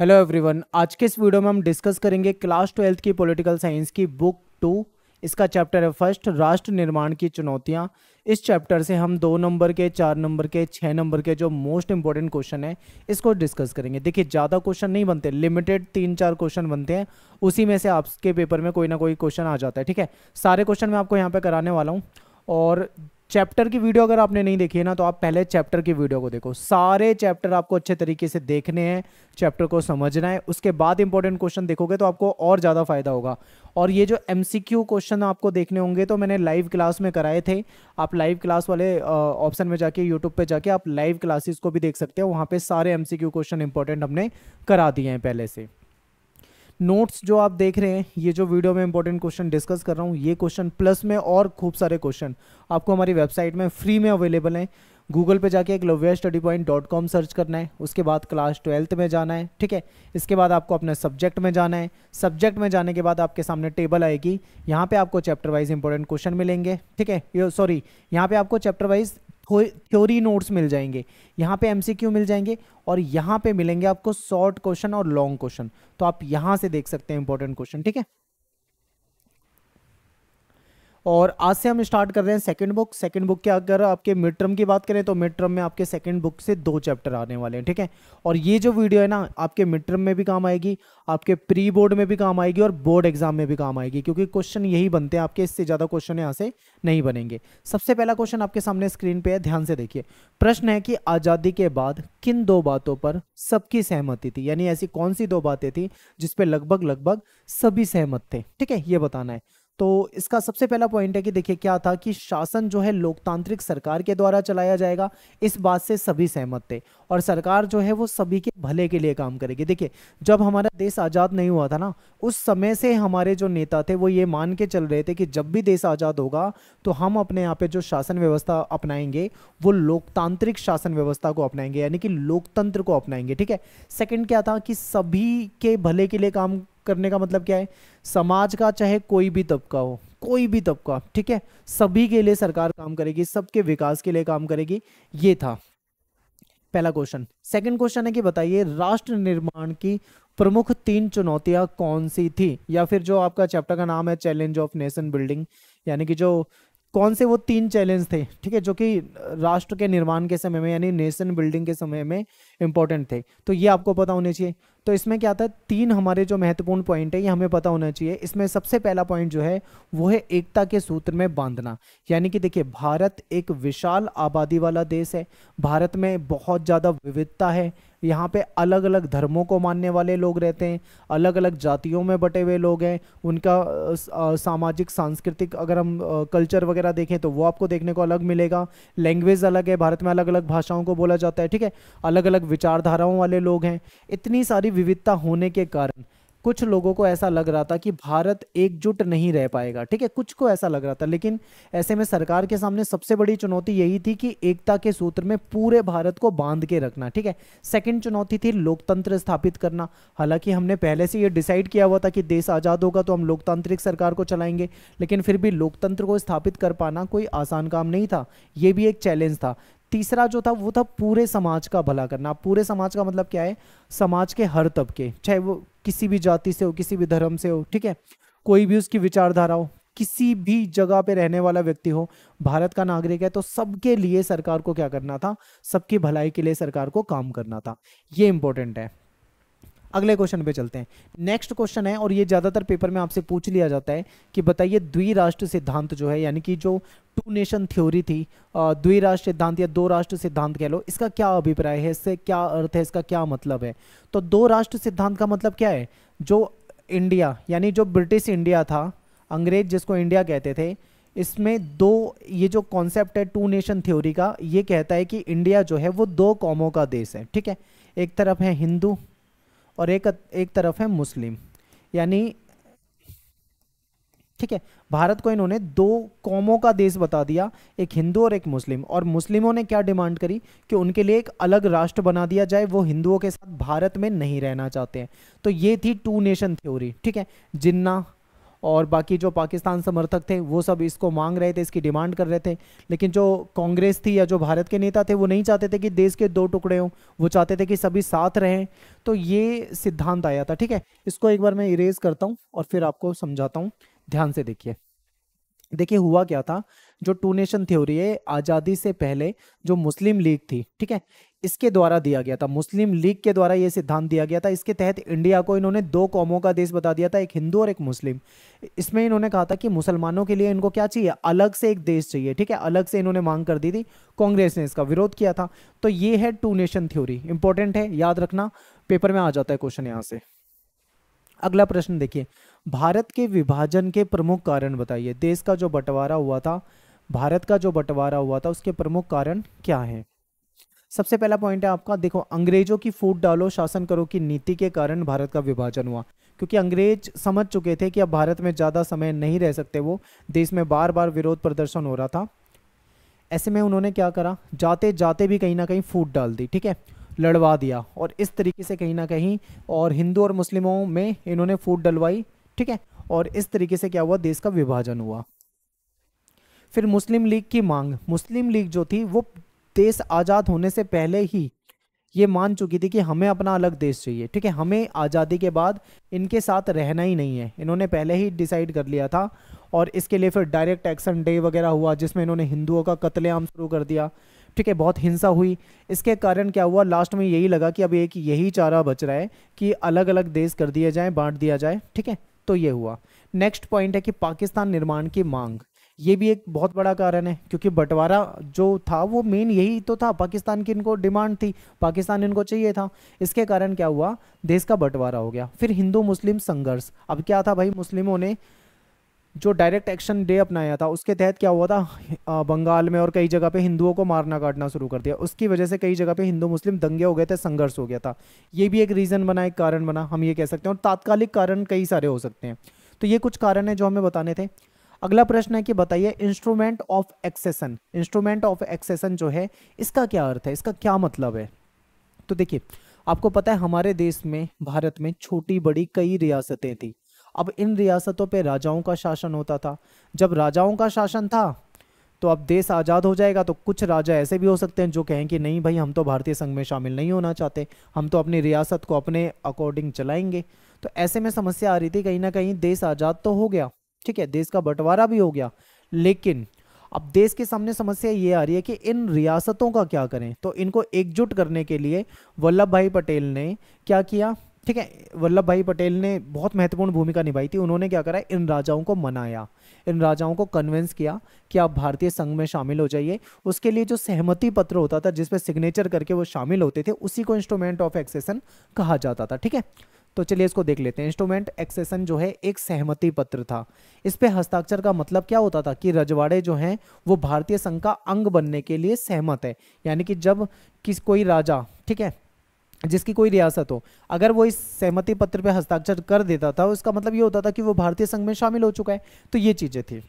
hello everyone आज के इस वीडियो में हम डिस्कस करेंगे क्लास ट्वेल्थ की पॉलिटिकल साइंस की बुक टू इसका चैप्टर है फर्स्ट राष्ट्र निर्माण की चुनौतियां इस चैप्टर से हम दो नंबर के चार नंबर के छः नंबर के जो मोस्ट इंपॉर्टेंट क्वेश्चन है इसको डिस्कस करेंगे देखिए ज़्यादा क्वेश्चन नहीं बनते लिमिटेड तीन चार क्वेश्चन बनते हैं उसी में से आपके पेपर में कोई ना कोई क्वेश्चन आ जाता है ठीक है सारे क्वेश्चन मैं आपको यहाँ पर कराने वाला हूँ और चैप्टर की वीडियो अगर आपने नहीं देखी है ना तो आप पहले चैप्टर की वीडियो को देखो सारे चैप्टर आपको अच्छे तरीके से देखने हैं चैप्टर को समझना है उसके बाद इंपॉर्टेंट क्वेश्चन देखोगे तो आपको और ज़्यादा फायदा होगा और ये जो एम क्वेश्चन आपको देखने होंगे तो मैंने लाइव क्लास में कराए थे आप लाइव क्लास वाले ऑप्शन में जाके यूट्यूब पर जाके आप लाइव क्लासेस को भी देख सकते हो वहाँ पर सारे एम क्वेश्चन इंपॉर्टेंट हमने करा दिए हैं पहले से नोट्स जो आप देख रहे हैं ये जो वीडियो में इंपॉर्टेंट क्वेश्चन डिस्कस कर रहा हूँ ये क्वेश्चन प्लस में और खूब सारे क्वेश्चन आपको हमारी वेबसाइट में फ्री में अवेलेबल हैं गूगल पे जाके एक Lavya study point dot com search करना है उसके बाद क्लास ट्वेल्थ में जाना है ठीक है इसके बाद आपको अपने सब्जेक्ट में जाना है सब्जेक्ट में जाने के बाद आपके सामने टेबल आएगी यहाँ पे आपको चैप्टर वाइज इंपॉर्टेंट क्वेश्चन मिलेंगे ठीक है सॉरी यहाँ पे आपको चैप्टर वाइज थ्योरी नोट्स मिल जाएंगे यहाँ पे एमसीक्यू मिल जाएंगे और यहाँ पे मिलेंगे आपको शॉर्ट क्वेश्चन और लॉन्ग क्वेश्चन तो आप यहाँ से देख सकते हैं इंपॉर्टेंट क्वेश्चन ठीक है और आज से हम स्टार्ट कर रहे हैं सेकंड बुक सेकंड बुक के अगर आपके मिड टर्म की बात करें तो मिड टर्म में आपके सेकंड बुक से दो चैप्टर आने वाले हैं ठीक है और ये जो वीडियो है ना आपके मिड टर्म में भी काम आएगी आपके प्री बोर्ड में भी काम आएगी और बोर्ड एग्जाम में भी काम आएगी क्योंकि क्वेश्चन यही बनते हैं आपके इससे ज़्यादा क्वेश्चन यहाँ से नहीं बनेंगे सबसे पहला क्वेश्चन आपके सामने स्क्रीन पर है ध्यान से देखिए प्रश्न है कि आज़ादी के बाद किन दो बातों पर सबकी सहमति थी यानी ऐसी कौन सी दो बातें थी जिसपे लगभग लगभग सभी सहमत थे ठीक है ये बताना है तो इसका सबसे पहला पॉइंट है कि देखिए क्या था कि शासन जो है लोकतांत्रिक सरकार के द्वारा चलाया जाएगा इस बात से सभी सहमत थे और सरकार जो है वो सभी के भले के लिए काम करेगी देखिए जब हमारा देश आज़ाद नहीं हुआ था ना उस समय से हमारे जो नेता थे वो ये मान के चल रहे थे कि जब भी देश आज़ाद होगा तो हम अपने यहाँ पे जो शासन व्यवस्था अपनाएंगे वो लोकतांत्रिक शासन व्यवस्था को अपनाएंगे यानी कि लोकतंत्र को अपनाएंगे ठीक है सेकेंड क्या था कि सभी के भले के लिए काम करने का मतलब क्या है समाज का चाहे कोई भी तबका हो कोई भी तबका ठीक है सभी के लिए सरकार काम करेगी सबके विकास के लिए काम करेगी ये था पहला क्वेश्चन सेकंड क्वेश्चन है कि बताइए राष्ट्र निर्माण की प्रमुख तीन चुनौतियां कौन सी थी या फिर जो आपका चैप्टर का नाम है चैलेंज ऑफ नेशन बिल्डिंग यानी कि जो कौन से वो तीन चैलेंज थे ठीक है जो कि राष्ट्र के निर्माण के समय में यानी नेशन बिल्डिंग के समय में इंपॉर्टेंट थे तो ये आपको पता होने चाहिए तो इसमें क्या था तीन हमारे जो महत्वपूर्ण पॉइंट है ये हमें पता होना चाहिए इसमें सबसे पहला पॉइंट जो है वो है एकता के सूत्र में बांधना यानी कि देखिए भारत एक विशाल आबादी वाला देश है भारत में बहुत ज़्यादा विविधता है यहाँ पे अलग अलग धर्मों को मानने वाले लोग रहते हैं अलग अलग जातियों में बटे हुए लोग हैं उनका सामाजिक सांस्कृतिक अगर हम कल्चर वगैरह देखें तो वो आपको देखने को अलग मिलेगा लैंग्वेज अलग है भारत में अलग अलग भाषाओं को बोला जाता है ठीक है अलग अलग विचारधाराओं वाले लोग हैं इतनी सारी विविधता होने के कारण कुछ लोगों को ऐसा लग रहा था कि भारत एकजुट नहीं रह पाएगा ठीक है कुछ को ऐसा लग रहा था लेकिन ऐसे में सरकार के सामने सबसे बड़ी चुनौती यही थी कि एकता के सूत्र में पूरे भारत को बांध के रखना ठीक है सेकंड चुनौती थी लोकतंत्र स्थापित करना हालांकि हमने पहले से ये डिसाइड किया हुआ था कि देश आज़ाद होगा तो हम लोकतांत्रिक सरकार को चलाएंगे लेकिन फिर भी लोकतंत्र को स्थापित कर पाना कोई आसान काम नहीं था ये भी एक चैलेंज था तीसरा जो था वो था पूरे समाज का भला करना पूरे समाज का मतलब क्या है समाज के हर तबके चाहे वो किसी भी जाति से हो किसी भी धर्म से हो ठीक है कोई भी उसकी विचारधारा हो किसी भी जगह पे रहने वाला व्यक्ति हो भारत का नागरिक है तो सबके लिए सरकार को क्या करना था सबकी भलाई के लिए सरकार को काम करना था ये इंपॉर्टेंट है अगले क्वेश्चन पे चलते हैं नेक्स्ट क्वेश्चन है और ये ज़्यादातर पेपर में आपसे पूछ लिया जाता है कि बताइए द्विराष्ट्र सिद्धांत जो है यानी कि जो टू नेशन थ्योरी थी द्विराष्ट्र सिद्धांत या दो राष्ट्र सिद्धांत कह लो इसका क्या अभिप्राय है इससे क्या अर्थ है इसका क्या मतलब है तो दो राष्ट्र सिद्धांत का मतलब क्या है जो इंडिया यानी जो ब्रिटिश इंडिया था अंग्रेज जिसको इंडिया कहते थे इसमें दो ये जो कॉन्सेप्ट है टू नेशन थ्योरी का ये कहता है कि इंडिया जो है वो दो कौमों का देश है ठीक है एक तरफ है हिंदू और एक एक तरफ है मुस्लिम यानी ठीक है भारत को इन्होंने दो कौमों का देश बता दिया एक हिंदू और एक मुस्लिम और मुस्लिमों ने क्या डिमांड करी कि उनके लिए एक अलग राष्ट्र बना दिया जाए वो हिंदुओं के साथ भारत में नहीं रहना चाहते हैं तो ये थी टू नेशन थ्योरी ठीक है जिन्ना और बाकी जो पाकिस्तान समर्थक थे वो सब इसको मांग रहे थे इसकी डिमांड कर रहे थे लेकिन जो कांग्रेस थी या जो भारत के नेता थे वो नहीं चाहते थे कि देश के दो टुकड़े हों वो चाहते थे कि सभी साथ रहें तो ये सिद्धांत आया था ठीक है इसको एक बार मैं इरेज करता हूँ और फिर आपको समझाता हूँ ध्यान से देखिए देखिए हुआ क्या था जो टू नेशन थ्योरी है आज़ादी से पहले जो मुस्लिम लीग थी ठीक है इसके द्वारा दिया गया था मुस्लिम लीग के द्वारा यह सिद्धांत दिया गया था इसके तहत इंडिया को इन्होंने दो कौमों का देश बता दिया था एक हिंदू और एक मुस्लिम इसमें इन्होंने कहा था कि मुसलमानों के लिए इनको क्या चाहिए अलग से एक देश चाहिए ठीक है अलग से इन्होंने मांग कर दी थी कांग्रेस ने इसका विरोध किया था तो ये है टू नेशन थ्योरी इंपॉर्टेंट है याद रखना पेपर में आ जाता है क्वेश्चन यहाँ से अगला प्रश्न देखिए भारत के विभाजन के प्रमुख कारण बताइए देश का जो बंटवारा हुआ था भारत का जो बंटवारा हुआ था उसके प्रमुख कारण क्या हैं सबसे पहला पॉइंट है आपका देखो अंग्रेजों की फूट डालो शासन करो की नीति के कारण भारत का विभाजन हुआ क्योंकि अंग्रेज समझ चुके थे कि अब भारत में ज़्यादा समय नहीं रह सकते वो देश में बार बार विरोध प्रदर्शन हो रहा था ऐसे में उन्होंने क्या करा जाते जाते भी कहीं ना कहीं फूट डाल दी ठीक है लड़वा दिया और इस तरीके से कहीं ना कहीं और हिंदू और मुस्लिमों में इन्होंने फूट डलवाई ठीक है और इस तरीके से क्या हुआ देश का विभाजन हुआ फिर मुस्लिम लीग की मांग मुस्लिम लीग जो थी वो देश आज़ाद होने से पहले ही ये मान चुकी थी कि हमें अपना अलग देश चाहिए ठीक है हमें आज़ादी के बाद इनके साथ रहना ही नहीं है इन्होंने पहले ही डिसाइड कर लिया था और इसके लिए फिर डायरेक्ट एक्शन डे वगैरह हुआ जिसमें इन्होंने हिंदुओं का कत्लेआम शुरू कर दिया ठीक है बहुत हिंसा हुई इसके कारण क्या हुआ लास्ट में यही लगा कि अब एक यही चारा बच रहा है कि अलग अलग देश कर दिए जाए बांट दिया जाए ठीक है तो ये हुआ नेक्स्ट पॉइंट है कि पाकिस्तान निर्माण की मांग ये भी एक बहुत बड़ा कारण है क्योंकि बंटवारा जो था वो मेन यही तो था पाकिस्तान की इनको डिमांड थी पाकिस्तान इनको चाहिए था इसके कारण क्या हुआ देश का बंटवारा हो गया फिर हिंदू मुस्लिम संघर्ष अब क्या था भाई मुस्लिमों ने जो डायरेक्ट एक्शन डे अपनाया था उसके तहत क्या हुआ था बंगाल में और कई जगह पे हिंदुओं को मारना काटना शुरू कर दिया उसकी वजह से कई जगह पे हिंदू मुस्लिम दंगे हो गए थे संघर्ष हो गया था ये भी एक रीज़न बना एक कारण बना हम ये कह सकते हैं और तात्कालिक कारण कई सारे हो सकते हैं तो ये कुछ कारण है जो हमें बताने थे अगला प्रश्न है कि बताइए instrument of accession instrument of accession जो है इसका क्या अर्थ है इसका क्या मतलब है तो देखिए आपको पता है हमारे देश में भारत में छोटी बड़ी कई रियासतें थी अब इन रियासतों पे राजाओं का शासन होता था जब राजाओं का शासन था तो अब देश आज़ाद हो जाएगा तो कुछ राजा ऐसे भी हो सकते हैं जो कहें कि नहीं भाई हम तो भारतीय संघ में शामिल नहीं होना चाहते हम तो अपनी रियासत को अपने अकॉर्डिंग चलाएंगे तो ऐसे में समस्या आ रही थी कहीं ना कहीं देश आज़ाद तो हो गया ठीक है देश का बंटवारा भी हो गया लेकिन अब देश के सामने समस्या ये आ रही है कि इन रियासतों का क्या करें तो इनको एकजुट करने के लिए वल्लभ भाई पटेल ने क्या किया ठीक है वल्लभ भाई पटेल ने बहुत महत्वपूर्ण भूमिका निभाई थी उन्होंने क्या करा इन राजाओं को मनाया इन राजाओं को कन्विंस किया कि आप भारतीय संघ में शामिल हो जाइए उसके लिए जो सहमति पत्र होता था जिसपे सिग्नेचर करके वो शामिल होते थे उसी को इंस्ट्रूमेंट ऑफ एक्सेसन कहा जाता था ठीक है तो चलिए इसको देख लेते हैं इंस्ट्रूमेंट एक्सेसन जो है एक सहमति पत्र था इस पे हस्ताक्षर का मतलब क्या होता था कि रजवाड़े जो हैं वो भारतीय संघ का अंग बनने के लिए सहमत है यानी कि जब किस कोई राजा ठीक है जिसकी कोई रियासत हो अगर वो इस सहमति पत्र पे हस्ताक्षर कर देता था उसका मतलब ये होता था कि वो भारतीय संघ में शामिल हो चुका है तो ये चीजें थी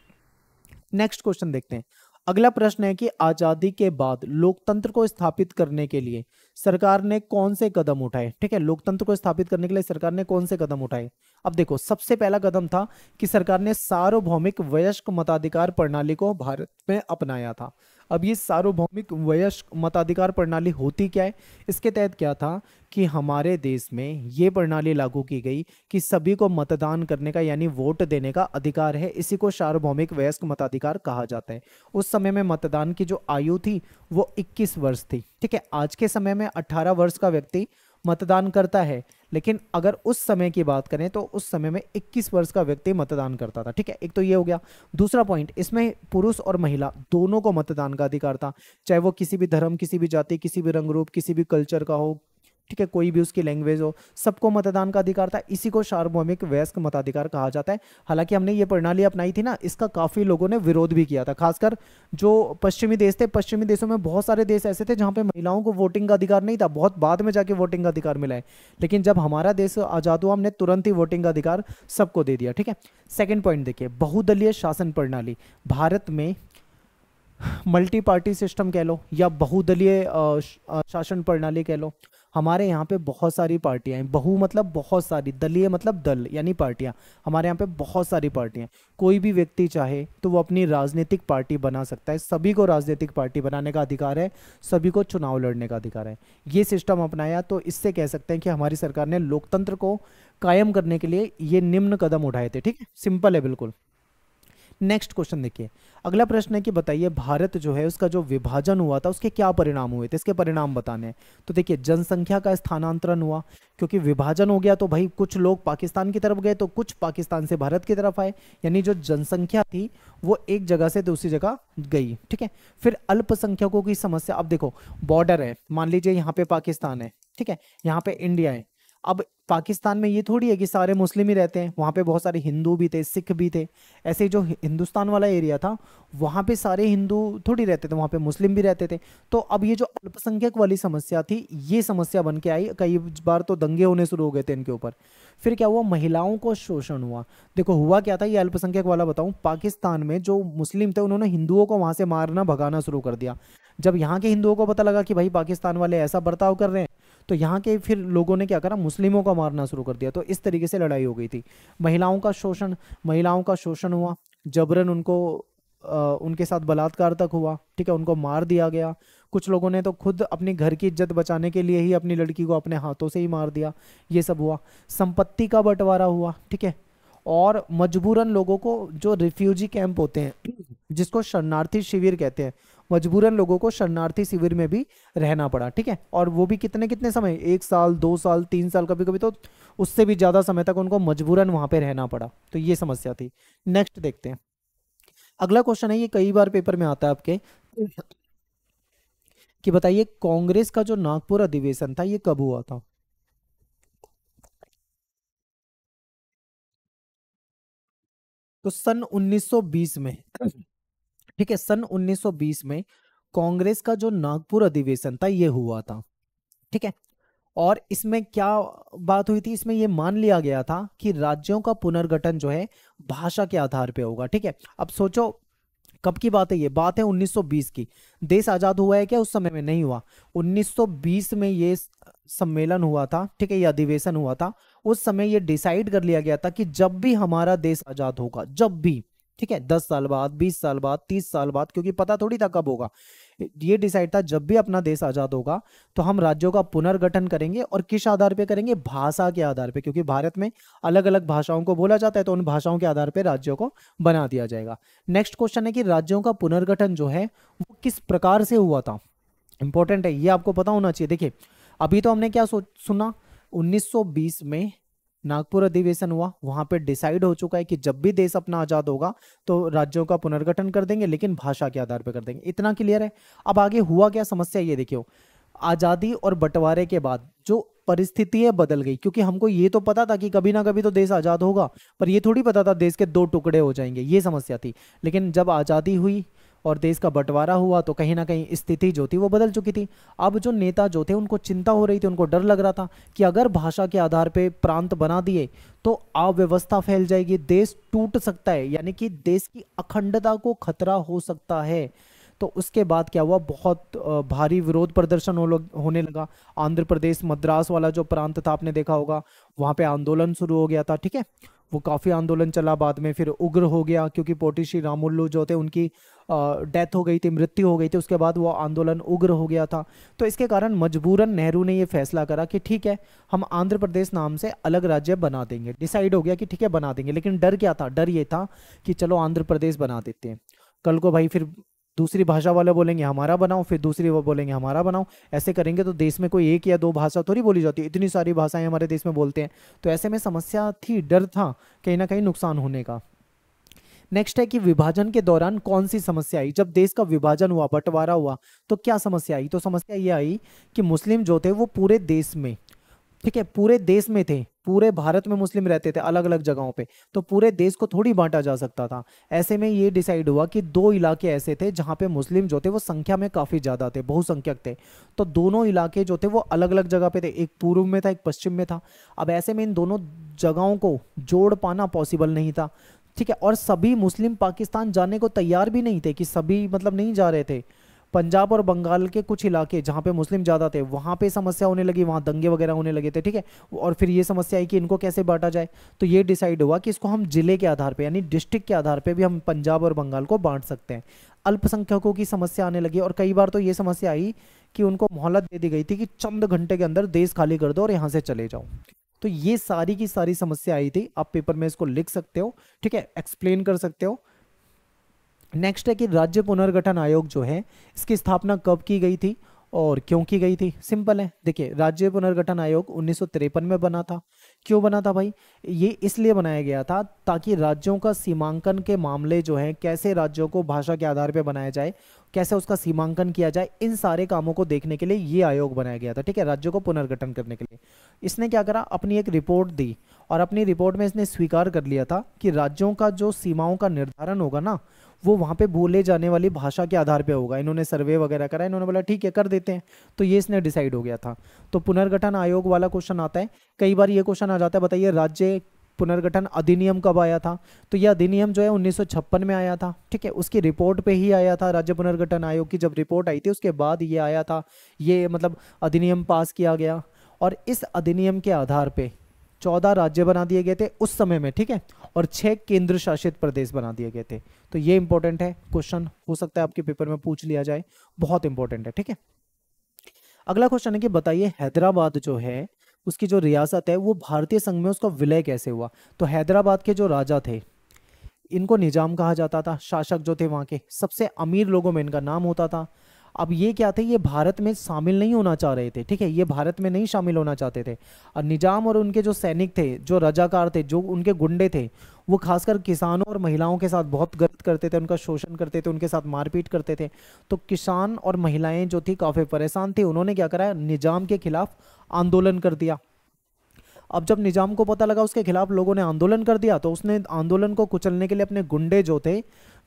नेक्स्ट क्वेश्चन देखते हैं अगला प्रश्न है कि आज़ादी के बाद लोकतंत्र को स्थापित करने के लिए सरकार ने कौन से कदम उठाए ठीक है लोकतंत्र को स्थापित करने के लिए सरकार ने कौन से कदम उठाए अब देखो सबसे पहला कदम था कि सरकार ने सार्वभौमिक वयस्क मताधिकार प्रणाली को भारत में अपनाया था अब ये सार्वभौमिक वयस्क मताधिकार प्रणाली होती क्या है इसके तहत क्या था कि हमारे देश में ये प्रणाली लागू की गई कि सभी को मतदान करने का यानी वोट देने का अधिकार है इसी को सार्वभौमिक वयस्क मताधिकार कहा जाता है उस समय में मतदान की जो आयु थी वो 21 वर्ष थी ठीक है आज के समय में 18 वर्ष का व्यक्ति मतदान करता है लेकिन अगर उस समय की बात करें तो उस समय में 21 वर्ष का व्यक्ति मतदान करता था ठीक है एक तो ये हो गया दूसरा पॉइंट इसमें पुरुष और महिला दोनों को मतदान का अधिकार था चाहे वो किसी भी धर्म किसी भी जाति किसी भी रंग रूप किसी भी कल्चर का हो ठीक है कोई भी उसकी लैंग्वेज हो सबको मतदान का अधिकार था इसी को सार्वभौमिक वयस्क मताधिकार कहा जाता है हालांकि हमने ये प्रणाली अपनाई थी ना इसका काफ़ी लोगों ने विरोध भी किया था खासकर जो पश्चिमी देश थे पश्चिमी देशों में बहुत सारे देश ऐसे थे जहां पे महिलाओं को वोटिंग का अधिकार नहीं था बहुत बाद में जाके वोटिंग का अधिकार मिला है लेकिन जब हमारा देश आज़ाद हुआ हमने तुरंत ही वोटिंग का अधिकार सबको दे दिया ठीक है सेकेंड पॉइंट देखिए बहुदलीय शासन प्रणाली भारत में मल्टी पार्टी सिस्टम कह लो या बहुदलीय शासन प्रणाली कह लो हमारे यहाँ पे बहुत सारी पार्टियाँ हैं बहु मतलब बहुत सारी दलीय मतलब दल यानी पार्टियाँ हमारे यहाँ पे बहुत सारी पार्टियाँ कोई भी व्यक्ति चाहे तो वो अपनी राजनीतिक पार्टी बना सकता है सभी को राजनीतिक पार्टी बनाने का अधिकार है सभी को चुनाव लड़ने का अधिकार है ये सिस्टम अपनाया तो इससे कह सकते हैं कि हमारी सरकार ने लोकतंत्र को कायम करने के लिए ये निम्न कदम उठाए थे ठीक है सिंपल है बिल्कुल नेक्स्ट क्वेश्चन देखिए अगला प्रश्न है कि बताइए भारत जो है उसका जो विभाजन हुआ था उसके क्या परिणाम हुए थे इसके परिणाम बताने तो देखिए जनसंख्या का स्थानांतरण हुआ क्योंकि विभाजन हो गया तो भाई कुछ लोग पाकिस्तान की तरफ गए तो कुछ पाकिस्तान से भारत की तरफ आए यानी जो जनसंख्या थी वो एक जगह से दूसरी जगह गई ठीक है फिर अल्पसंख्यकों की समस्या अब देखो बॉर्डर है मान लीजिए यहाँ पे पाकिस्तान है ठीक है यहाँ पे इंडिया है अब पाकिस्तान में ये थोड़ी है कि सारे मुस्लिम ही रहते हैं वहाँ पे बहुत सारे हिंदू भी थे सिख भी थे ऐसे जो हिंदुस्तान वाला एरिया था वहाँ पे सारे हिंदू थोड़ी रहते थे वहाँ पे मुस्लिम भी रहते थे तो अब ये जो अल्पसंख्यक वाली समस्या थी ये समस्या बन के आई कई बार तो दंगे होने शुरू हो गए थे इनके ऊपर फिर क्या हुआ महिलाओं को शोषण हुआ देखो हुआ क्या था ये अल्पसंख्यक वाला बताऊँ पाकिस्तान में जो मुस्लिम थे उन्होंने हिंदुओं को वहाँ से मारना भगाना शुरू कर दिया जब यहाँ के हिंदुओं को पता लगा कि भाई पाकिस्तान वाले ऐसा बर्ताव कर रहे हैं तो यहाँ के फिर लोगों ने क्या करा मुस्लिमों का मारना शुरू कर दिया तो इस तरीके से लड़ाई हो गई थी महिलाओं का शोषण महिलाओं का शोषण हुआ जबरन उनको उनके साथ बलात्कार तक हुआ ठीक है उनको मार दिया गया कुछ लोगों ने तो खुद अपने घर की इज्जत बचाने के लिए ही अपनी लड़की को अपने हाथों से ही मार दिया ये सब हुआ संपत्ति का बंटवारा हुआ ठीक है और मजबूरन लोगों को जो रिफ्यूजी कैंप होते हैं जिसको शरणार्थी शिविर कहते हैं मजबूरन लोगों को शरणार्थी शिविर में भी रहना पड़ा ठीक है और वो भी कितने कितने समय एक साल दो साल तीन साल कभी कभी तो उससे भी ज़्यादा समय तक उनको मजबूरन वहां पर रहना पड़ा तो ये समस्या थी नेक्स्ट देखते हैं अगला क्वेश्चन है ये कई बार पेपर में आता है आपके कि बताइए कांग्रेस का जो नागपुर अधिवेशन था ये कब हुआ था तो सन 1920 में ठीक है सन 1920 में कांग्रेस का जो नागपुर अधिवेशन था ये हुआ था ठीक है और इसमें क्या बात हुई थी इसमें यह मान लिया गया था कि राज्यों का पुनर्गठन जो है भाषा के आधार पर होगा ठीक है अब सोचो कब की बात है ये बात है 1920 की देश आजाद हुआ है क्या उस समय में नहीं हुआ 1920 में ये सम्मेलन हुआ था ठीक है ये अधिवेशन हुआ था उस समय ये डिसाइड कर लिया गया था कि जब भी हमारा देश आजाद होगा जब भी ठीक है दस साल बाद बीस साल बाद तीस साल बाद क्योंकि पता थोड़ी था कब होगा ये डिसाइड था जब भी अपना देश आज़ाद होगा तो हम राज्यों का पुनर्गठन करेंगे और किस आधार पे करेंगे भाषा के आधार पे क्योंकि भारत में अलग अलग भाषाओं को बोला जाता है तो उन भाषाओं के आधार पे राज्यों को बना दिया जाएगा नेक्स्ट क्वेश्चन है कि राज्यों का पुनर्गठन जो है वो किस प्रकार से हुआ था इंपॉर्टेंट है ये आपको पता होना चाहिए देखिये अभी तो हमने क्या सुना उन्नीस में नागपुर अधिवेशन हुआ वहां पे डिसाइड हो चुका है कि जब भी देश अपना आजाद होगा तो राज्यों का पुनर्गठन कर देंगे लेकिन भाषा के आधार पर कर देंगे इतना क्लियर है अब आगे हुआ क्या समस्या ये देखियो आज़ादी और बंटवारे के बाद जो परिस्थितियां बदल गई क्योंकि हमको ये तो पता था कि कभी ना कभी तो देश आज़ाद होगा पर ये थोड़ी पता था देश के दो टुकड़े हो जाएंगे ये समस्या थी लेकिन जब आज़ादी हुई और देश का बंटवारा हुआ तो कहीं ना कहीं स्थिति जो थी वो बदल चुकी थी अब जो नेता जो थे उनको चिंता हो रही थी उनको डर लग रहा था कि अगर भाषा के आधार पर प्रांत बना दिए तो अव्यवस्था फैल जाएगी देश टूट सकता है यानी कि देश की अखंडता को खतरा हो सकता है तो उसके बाद क्या हुआ बहुत भारी विरोध प्रदर्शन होने लगा आंध्र प्रदेश मद्रास वाला जो प्रांत था आपने देखा होगा वहाँ पे आंदोलन शुरू हो गया था ठीक है वो काफ़ी आंदोलन चला बाद में फिर उग्र हो गया क्योंकि पोटी श्री रामुल्लू जो थे उनकी डेथ हो गई थी मृत्यु हो गई थी उसके बाद वो आंदोलन उग्र हो गया था तो इसके कारण मजबूरन नेहरू ने ये फैसला करा कि ठीक है हम आंध्र प्रदेश नाम से अलग राज्य बना देंगे डिसाइड हो गया कि ठीक है बना देंगे लेकिन डर क्या था डर ये था कि चलो आंध्र प्रदेश बना देते हैं कल को भाई फिर दूसरी भाषा वाले बोलेंगे हमारा बनाओ फिर दूसरी वो बोलेंगे हमारा बनाओ ऐसे करेंगे तो देश में कोई एक या दो भाषा थोड़ी बोली जाती है इतनी सारी भाषाएं हमारे देश में बोलते हैं तो ऐसे में समस्या थी डर था कहीं ना कहीं नुकसान होने का नेक्स्ट है कि विभाजन के दौरान कौन सी समस्या आई जब देश का विभाजन हुआ बंटवारा हुआ तो क्या समस्या आई तो समस्या ये आई कि मुस्लिम जो थे वो पूरे देश में ठीक है पूरे देश में थे पूरे भारत में मुस्लिम रहते थे अलग अलग जगहों पे तो पूरे देश को थोड़ी बांटा जा सकता था ऐसे में ये डिसाइड हुआ कि दो इलाके ऐसे थे जहाँ पे मुस्लिम जो थे वो संख्या में काफ़ी ज़्यादा थे बहुसंख्यक थे तो दोनों इलाके जो थे वो अलग अलग जगह पे थे एक पूर्व में था एक पश्चिम में था अब ऐसे में इन दोनों जगहों को जोड़ पाना पॉसिबल नहीं था ठीक है और सभी मुस्लिम पाकिस्तान जाने को तैयार भी नहीं थे कि सभी मतलब नहीं जा रहे थे पंजाब और बंगाल के कुछ इलाके जहाँ पे मुस्लिम ज़्यादा थे वहाँ पे समस्या होने लगी वहाँ दंगे वगैरह होने लगे थे ठीक है और फिर ये समस्या आई कि इनको कैसे बांटा जाए तो ये डिसाइड हुआ कि इसको हम ज़िले के आधार पर यानी डिस्ट्रिक्ट के आधार पर भी हम पंजाब और बंगाल को बांट सकते हैं अल्पसंख्यकों की समस्या आने लगी और कई बार तो ये समस्या आई कि उनको मोहलत दे दी गई थी कि चंद घंटे के अंदर देश खाली कर दो और यहाँ से चले जाओ तो ये सारी की सारी समस्या आई थी आप पेपर में इसको लिख सकते हो ठीक है एक्सप्लेन कर सकते हो नेक्स्ट है कि राज्य पुनर्गठन आयोग जो है इसकी स्थापना कब की गई थी और क्यों की गई थी सिंपल है देखिए राज्य पुनर्गठन आयोग उन्नीस में बना था क्यों बना था भाई ये इसलिए बनाया गया था ताकि राज्यों का सीमांकन के मामले जो हैं कैसे राज्यों को भाषा के आधार पर बनाया जाए कैसे उसका सीमांकन किया जाए इन सारे कामों को देखने के लिए ये आयोग बनाया गया था ठीक है राज्यों को पुनर्गठन करने के लिए इसने क्या करा अपनी एक रिपोर्ट दी और अपनी रिपोर्ट में इसने स्वीकार कर लिया था कि राज्यों का जो सीमाओं का निर्धारण होगा ना वो वहाँ पे बोले जाने वाली भाषा के आधार पे होगा इन्होंने सर्वे वगैरह करा इन्होंने बोला ठीक है कर देते हैं तो ये इसने डिसाइड हो गया था तो पुनर्गठन आयोग वाला क्वेश्चन आता है कई बार ये क्वेश्चन आ जाता है बताइए राज्य पुनर्गठन अधिनियम कब आया था तो यह अधिनियम जो है उन्नीस में आया था ठीक है उसकी रिपोर्ट पे ही आया था राज्य पुनर्गठन आयोग की जब रिपोर्ट आई थी उसके बाद ये आया था ये मतलब अधिनियम पास किया गया और इस अधिनियम के आधार पे चौदह राज्य बना दिए गए थे उस समय में ठीक है और छह केंद्र शासित प्रदेश बना दिए गए थे तो ये इंपॉर्टेंट है क्वेश्चन हो सकता है आपके पेपर में पूछ लिया जाए बहुत इंपॉर्टेंट है ठीक है अगला क्वेश्चन है कि बताइए हैदराबाद जो है उसकी जो रियासत है वो भारतीय संघ में उसका विलय कैसे हुआ तो हैदराबाद के जो राजा थे इनको निजाम कहा जाता था शासक जो थे वहां के सबसे अमीर लोगों में इनका नाम होता था अब ये क्या थे ये भारत में शामिल नहीं होना चाह रहे थे ठीक है ये भारत में नहीं शामिल होना चाहते थे और निजाम और उनके जो सैनिक थे जो रजाकार थे जो उनके गुंडे थे वो खासकर किसानों और महिलाओं के साथ बहुत गलत करते थे उनका शोषण करते थे उनके साथ मारपीट करते थे तो किसान और महिलाएं जो थी काफ़ी परेशान थी उन्होंने क्या करा निजाम के खिलाफ आंदोलन कर दिया अब जब निजाम को पता लगा उसके खिलाफ लोगों ने आंदोलन कर दिया तो उसने आंदोलन को कुचलने के लिए अपने गुंडे जो थे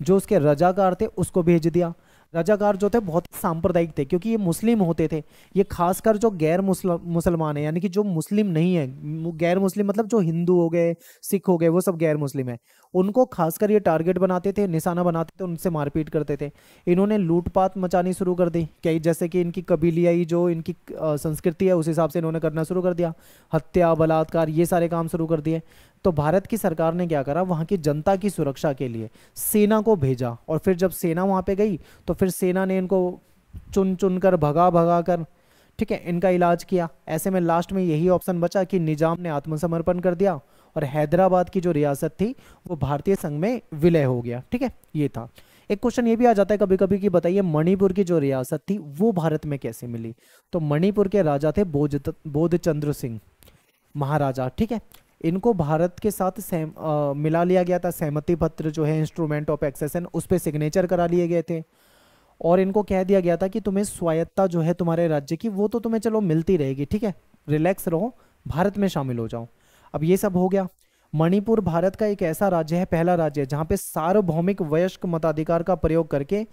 जो उसके रजाकार थे उसको भेज दिया रजाकार जो थे बहुत सांप्रदायिक थे क्योंकि ये मुस्लिम होते थे ये खासकर जो गैर मुसलमान है यानी कि जो मुस्लिम नहीं है गैर मुस्लिम मतलब जो हिंदू हो गए सिख हो गए वो सब गैर मुस्लिम है उनको खासकर ये टारगेट बनाते थे निशाना बनाते थे उनसे मारपीट करते थे इन्होंने लूटपात मचानी शुरू कर दी कई जैसे कि इनकी कबीलियाई जो इनकी संस्कृति है उस हिसाब से इन्होंने करना शुरू कर दिया हत्या बलात्कार ये सारे काम शुरू कर दिए तो भारत की सरकार ने क्या करा वहां की जनता की सुरक्षा के लिए सेना को भेजा और फिर जब सेना वहां पे गई तो फिर सेना ने इनको चुन चुन कर भगा भगा कर ठीक है इनका इलाज किया ऐसे में लास्ट में यही ऑप्शन बचा कि निजाम ने आत्मसमर्पण कर दिया और हैदराबाद की जो रियासत थी वो भारतीय संघ में विलय हो गया ठीक है ये था एक क्वेश्चन ये भी आ जाता है कभी कभी कि बताइए मणिपुर की जो रियासत थी वो भारत में कैसे मिली तो मणिपुर के राजा थे बोध बोधचंद्र सिंह महाराजा ठीक है इनको भारत के साथ आ, मिला लिया गया था सहमति पत्र जो है इंस्ट्रूमेंट ऑफ एक्सेसन उस पर सिग्नेचर करा लिए गए थे और इनको कह दिया गया था कि तुम्हें स्वायत्ता जो है तुम्हारे राज्य की वो तो तुम्हें चलो मिलती रहेगी ठीक है रिलैक्स रहो भारत में शामिल हो जाओ अब ये सब हो गया मणिपुर भारत का एक ऐसा राज्य है पहला राज्य है जहाँ पे सार्वभौमिक वयस्क मताधिकार का प्रयोग करके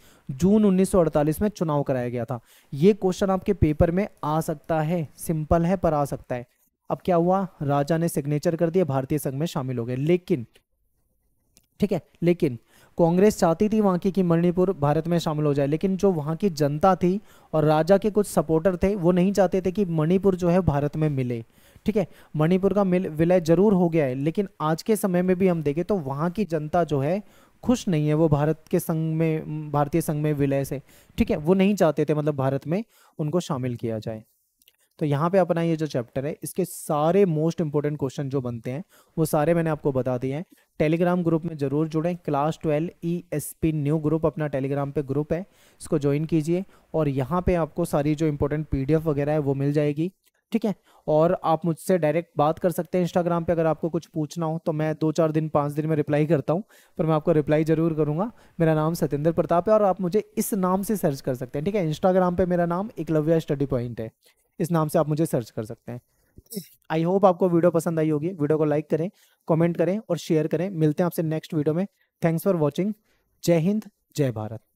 जून 1948 में चुनाव कराया गया था ये क्वेश्चन आपके पेपर में आ सकता है सिंपल है पर आ सकता है अब क्या हुआ राजा ने सिग्नेचर कर दिया भारतीय संघ में शामिल हो गए लेकिन ठीक है लेकिन कांग्रेस चाहती थी वहां की कि मणिपुर भारत में शामिल हो जाए लेकिन जो वहाँ की जनता थी और राजा के कुछ सपोर्टर थे वो नहीं चाहते थे कि मणिपुर जो है भारत में मिले ठीक है मणिपुर का मिल विलय जरूर हो गया है लेकिन आज के समय में भी हम देखें तो वहाँ की जनता जो है खुश नहीं है वो भारत के संघ में भारतीय संघ में विलय से ठीक है वो नहीं चाहते थे मतलब भारत में उनको शामिल किया जाए तो यहाँ पे अपना ये जो चैप्टर है इसके सारे मोस्ट इंपॉर्टेंट क्वेश्चन जो बनते हैं वो सारे मैंने आपको बता दिए हैं टेलीग्राम ग्रुप में जरूर जुड़ें class twelve E S P new group अपना टेलीग्राम पे ग्रुप है इसको ज्वाइन कीजिए और यहाँ पे आपको सारी जो इंपॉर्टेंट पी वगैरह है वो मिल जाएगी ठीक है और आप मुझसे डायरेक्ट बात कर सकते हैं इंस्टाग्राम पे अगर आपको कुछ पूछना हो तो मैं दो चार दिन पाँच दिन में रिप्लाई करता हूँ पर मैं आपको रिप्लाई जरूर करूँगा मेरा नाम सत्येंद्र प्रताप है और आप मुझे इस नाम से सर्च कर सकते हैं ठीक है इंस्टाग्राम पे मेरा नाम एकलव्या स्टडी पॉइंट है इस नाम से आप मुझे सर्च कर सकते हैं आई होप आपको वीडियो पसंद आई होगी वीडियो को लाइक करें कमेंट करें और शेयर करें मिलते हैं आपसे नेक्स्ट वीडियो में थैंक्स फॉर वॉचिंग जय हिंद जय भारत